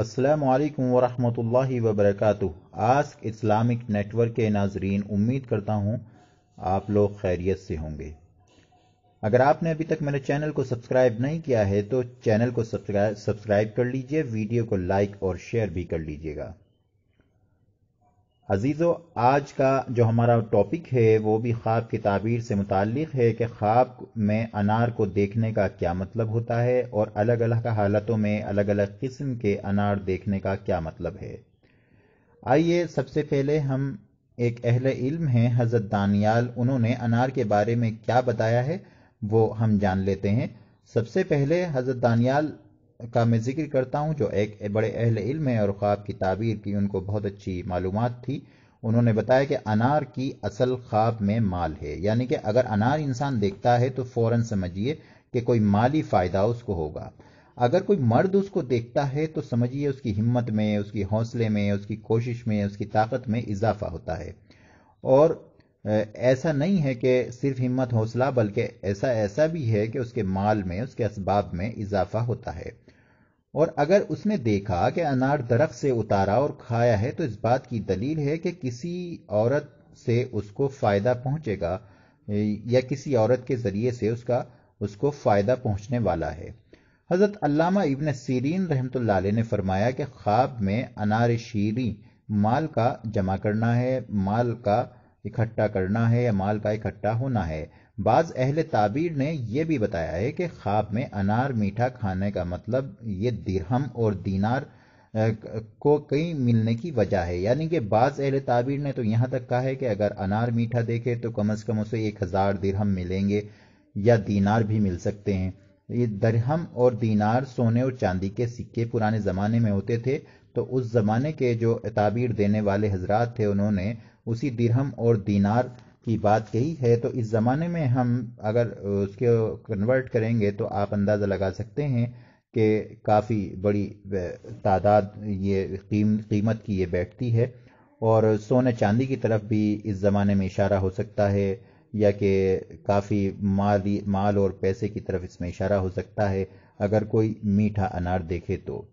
अस्सलाम वालेकुम वरहमतुल्लाहि वबरकatuह आस्क इस्लामिक नेटवर्क के नाजरीन उम्मीद करता हूँ आप लोग खैरियत से होंगे अगर आपने अभी तक मेरे चैनल को सब्सक्राइब नहीं किया है तो चैनल को सब्सक्राइब कर लीजिए वीडियो को लाइक और शेयर भी कर लीजिएगा अजीज़ो आज का जो हमारा टॉपिक है वो भी ख्वाब की ताबीर से मुतक़ है कि ख्वाब में अनार को देखने का क्या मतलब होता है और अलग अलग हालतों में अलग अलग किस्म के अनार देखने का क्या मतलब है आइए सबसे पहले हम एक अहल इल्म हैं हज़रत दानियाल उन्होंने अनार के बारे में क्या बताया है वो हम जान लेते हैं सबसे पहले हज़रत दानियाल का मैं जिक्र करता हूँ जो एक बड़े अहल इल्म है और ख्वाब की ताबीर की उनको बहुत अच्छी मालूम थी उन्होंने बताया कि अनार की असल ख्वाब में माल है यानी कि अगर अनार इंसान देखता है तो फ़ौरन समझिए कि कोई माली फ़ायदा उसको होगा अगर कोई मर्द उसको देखता है तो समझिए उसकी हिम्मत में उसकी हौसले में उसकी कोशिश में उसकी ताकत में इजाफा होता है और ऐसा नहीं है कि सिर्फ हिम्मत हौसला बल्कि ऐसा ऐसा भी है कि उसके माल में उसके इसबाब में इजाफा होता है और अगर उसने देखा कि अनार दरख्त से उतारा और खाया है तो इस बात की दलील है कि किसी औरत से उसको फ़ायदा पहुंचेगा या किसी औरत के ज़रिए से उसका उसको फ़ायदा पहुंचने वाला है हज़रत अल्लामा इबन सीरीन रहमतुल्लाह अलैह ने फरमाया कि ख्वाब में अनार शीरी माल का जमा करना है माल का इकट्ठा करना है या माल का इकट्ठा होना है बाज अहल ताबीर ने यह भी बताया है कि ख्वाब में अनार मीठा खाने का मतलब ये दिरहम और दीनार को कई मिलने की वजह है यानी कि बाज अहल ताबीर ने तो यहां तक कहा है कि अगर अनार मीठा देखे तो कम अज कम उसे एक हजार दिरहम मिलेंगे या दीनार भी मिल सकते हैं ये दरहम और दीनार सोने और चांदी के सिक्के पुराने ज़माने में होते थे तो उस ज़माने के जो ताबीर देने वाले हजरात थे उन्होंने उसी दिरहम और दीनार की बात कही है तो इस ज़माने में हम अगर उसके कन्वर्ट करेंगे तो आप अंदाज़ा लगा सकते हैं कि काफ़ी बड़ी तादाद ये कीम कीमत की ये बैठती है और सोने चांदी की तरफ भी इस ज़माने में इशारा हो सकता है या कि काफ़ी माली माल और पैसे की तरफ इसमें इशारा हो सकता है अगर कोई मीठा अनार देखे तो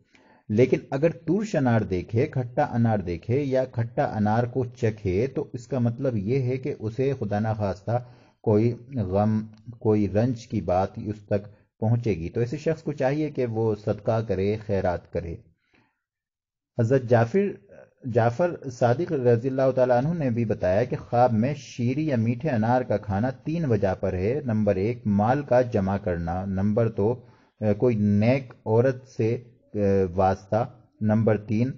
लेकिन अगर तुरश अनार देखे खट्टा अनार देखे या खट्टा अनार को चखे तो इसका मतलब ये है कि उसे खुदा ना खास्ता कोई गम कोई रंज की बात उस तक पहुंचेगी तो ऐसे शख्स को चाहिए कि वो सदका करे खैरात करे हजरत जाफिर जाफर सादिक रजील्ला तु ने भी बताया कि ख्वाब में शीरी या मीठे अनार का खाना तीन वजह पर है नंबर एक माल का जमा करना नंबर दो तो कोई नेक औरत से वास्ता नंबर तीन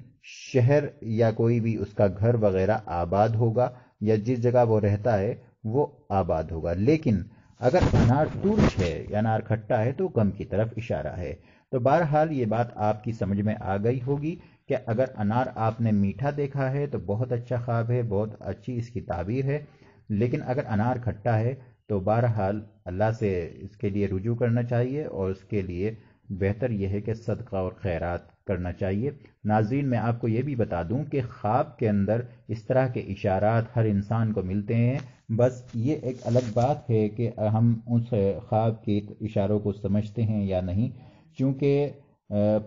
शहर या कोई भी उसका घर वगैरह आबाद होगा या जिस जगह वो रहता है वो आबाद होगा लेकिन अगर अनार तुर्ज है या अनार खट्टा है तो गम की तरफ इशारा है तो बहरहाल ये बात आपकी समझ में आ गई होगी कि अगर अनार आपने मीठा देखा है तो बहुत अच्छा ख्वाब है बहुत अच्छी इसकी ताबीर है लेकिन अगर अनार खट्टा है तो बहरहाल अल्लाह से इसके लिए रुजू करना चाहिए और उसके लिए बेहतर यह है कि सदका और खैरात करना चाहिए नाजीन मैं आपको यह भी बता दूं कि ख्वाब के अंदर इस तरह के इशारात हर इंसान को मिलते हैं बस ये एक अलग बात है कि हम उस ख्वाब के इशारों को समझते हैं या नहीं क्योंकि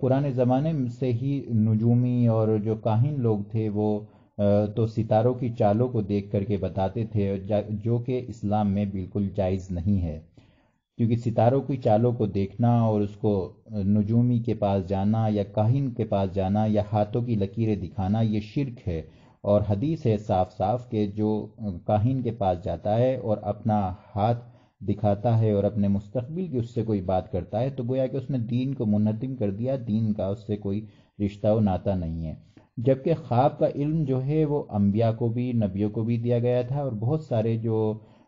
पुराने ज़माने से ही नजूमी और जो काहिन लोग थे वो तो सितारों की चालों को देख करके बताते थे जो कि इस्लाम में बिल्कुल जायज़ नहीं है क्योंकि सितारों की चालों को देखना और उसको नजूमी के पास जाना या काहिन के पास जाना या हाथों की लकीरें दिखाना ये शिरक है और हदीस है साफ साफ के जो काहिन के पास जाता है और अपना हाथ दिखाता है और अपने मुस्तबिल की उससे कोई बात करता है तो गोया कि उसने दीन को मुनदम कर दिया दीन का उससे कोई रिश्ता व नाता नहीं है जबकि ख्वाब का इल्म जो है वो अम्बिया को भी नबियों को भी दिया गया था और बहुत सारे जो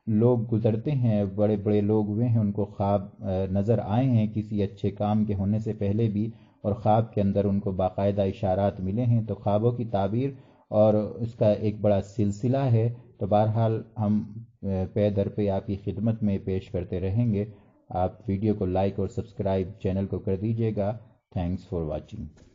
लोग गुजरते हैं बड़े बड़े लोग हुए हैं उनको ख्वाब नज़र आए हैं किसी अच्छे काम के होने से पहले भी और ख्वाब के अंदर उनको बाकायदा इशारात मिले हैं तो ख्वाबों की ताबीर और इसका एक बड़ा सिलसिला है तो बहरहाल हम पे दर पे आपकी खिदमत में पेश करते रहेंगे आप वीडियो को लाइक और सब्सक्राइब चैनल को कर दीजिएगा थैंक्स फॉर वॉचिंग